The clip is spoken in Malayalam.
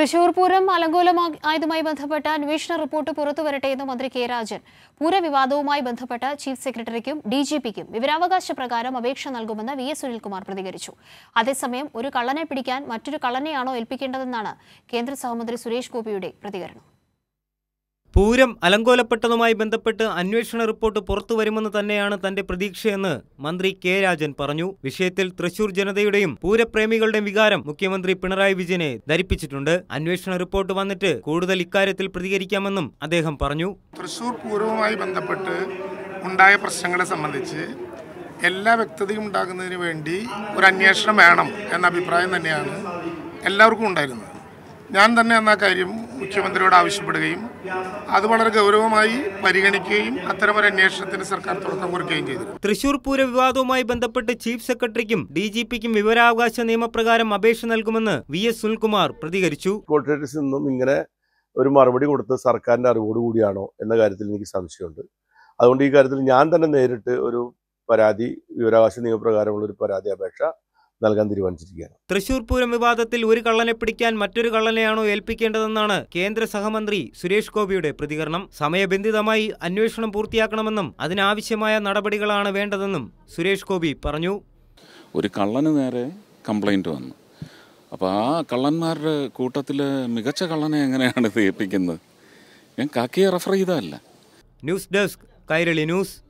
തൃശൂർ പൂരം അലങ്കോലമായതുമായി ബന്ധപ്പെട്ട അന്വേഷണ റിപ്പോർട്ട് പുറത്തുവരട്ടെ എന്ന് മന്ത്രി കെ രാജൻ പൂരവിവാദവുമായി ബന്ധപ്പെട്ട ചീഫ് സെക്രട്ടറിക്കും ഡി ജി പിക്കും വിവരാവകാശ പ്രകാരം അപേക്ഷ നൽകുമെന്ന് വി എസ് സുനിൽകുമാർ പ്രതികരിച്ചു അതേസമയം ഒരു കള്ളനെ പിടിക്കാൻ മറ്റൊരു കള്ളനെയാണോ ഏൽപ്പിക്കേണ്ടതെന്നാണ് കേന്ദ്ര സഹമന്ത്രി സുരേഷ് ഗോപിയുടെ പ്രതികരണം പൂരം അലങ്കോലപ്പെട്ടതുമായി ബന്ധപ്പെട്ട് അന്വേഷണ റിപ്പോർട്ട് പുറത്തു വരുമെന്ന് തന്നെയാണ് തന്റെ പ്രതീക്ഷയെന്ന് മന്ത്രി കെ രാജൻ പറഞ്ഞു വിഷയത്തിൽ തൃശൂർ ജനതയുടെയും പൂരപ്രേമികളുടെയും വികാരം മുഖ്യമന്ത്രി പിണറായി വിജയനെ ധരിപ്പിച്ചിട്ടുണ്ട് അന്വേഷണ റിപ്പോർട്ട് വന്നിട്ട് കൂടുതൽ ഇക്കാര്യത്തിൽ പ്രതികരിക്കാമെന്നും അദ്ദേഹം പറഞ്ഞു തൃശൂർ പൂരവുമായി ബന്ധപ്പെട്ട് ഉണ്ടായ പ്രശ്നങ്ങളെ സംബന്ധിച്ച് എല്ലാ വ്യക്തതയും ഉണ്ടാകുന്നതിന് വേണ്ടി ഒരു അന്വേഷണം വേണം എന്ന അഭിപ്രായം തന്നെയാണ് എല്ലാവർക്കും ഉണ്ടായിരുന്നത് ഞാൻ തന്നെ അന്ന് കാര്യം മുഖ്യമന്ത്രിയോട് ആവശ്യപ്പെടുകയും അത് വളരെ ഗൗരവമായി പരിഗണിക്കുകയും അത്തരമൊരു അന്വേഷണത്തിന് സർക്കാർ തുടക്കം കുറിക്കുകയും ചെയ്തു തൃശൂർ പൂര വിവാദവുമായി ബന്ധപ്പെട്ട് ചീഫ് സെക്രട്ടറിക്കും ഡി ജി പിക്കും വിവരാവകാശ നിയമപ്രകാരം അപേക്ഷ നൽകുമെന്ന് വി എസ് സുനിൽകുമാർ പ്രതികരിച്ചു നിന്നും ഇങ്ങനെ ഒരു മറുപടി കൊടുത്ത് സർക്കാരിന്റെ അറിവോടുകൂടിയാണോ എന്ന കാര്യത്തിൽ എനിക്ക് സംശയമുണ്ട് അതുകൊണ്ട് ഈ കാര്യത്തിൽ ഞാൻ തന്നെ നേരിട്ട് ഒരു പരാതി വിവരാവകാശ നിയമപ്രകാരമുള്ള ഒരു പരാതി അപേക്ഷ നൽകാൻ തീരുമാനിച്ചിരിക്കുകയാണ് തൃശൂർ പൂരം വിവാദത്തിൽ ഒരു കള്ളനെ പിടിക്കാൻ മറ്റൊരു കള്ളനെയാണോ ഏൽപ്പിക്കേണ്ടതെന്നാണ് കേന്ദ്ര സഹമന്ത്രി സുരേഷ് ഗോപിയുടെ പ്രതികരണം സമയബന്ധിതമായി അന്വേഷണം പൂർത്തിയാക്കണമെന്നും അതിനാവശ്യമായ നടപടികളാണ് വേണ്ടതെന്നും സുരേഷ് ഗോപി പറഞ്ഞു ഒരു കള്ളന് നേരെ കംപ്ലൈന്റ് വന്നു അപ്പോൾ ആ കള്ളന്മാരുടെ കൂട്ടത്തിൽ മികച്ച കള്ളനെ എങ്ങനെയാണ് ഇത് ഏൽപ്പിക്കുന്നത് ഞാൻ കാക്കിയെ റെഫർ ചെയ്തതല്ല ന്യൂസ് ഡെസ്ക് കൈരളി ന്യൂസ്